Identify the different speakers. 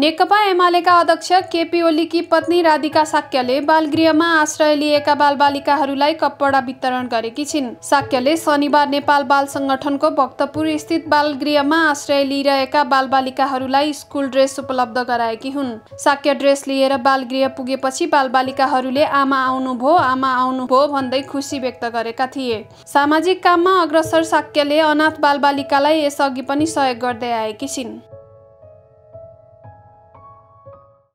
Speaker 1: नेकपा एमालेका अध्यक्ष केपी ओलीकी पत्नी राधिका साक्यले बालगृहमा आश्रय लिएका बालबालिकाहरूलाई कपडा वितरण गरेकी छिन् साक्यले शनिबार नेपाल बाल संगठनको भक्तपुर स्थित बालगृहमा आश्रय लिइरहेका बालबालिकाहरूलाई स्कुल ड्रेस उपलब्ध गराएकी हुन् साक्य ड्रेस लिएर बालगृह पुगेपछि बालबालिकाहरूले आमा आउनु आउनुभयो आमा आउनु आउनुभयो भन्दै खुसी व्यक्त गरेका थिए सामाजिक काममा अग्रसर साक्यले अनाथ बालबालिकालाई यसअघि पनि सहयोग गर्दै आएकी छिन्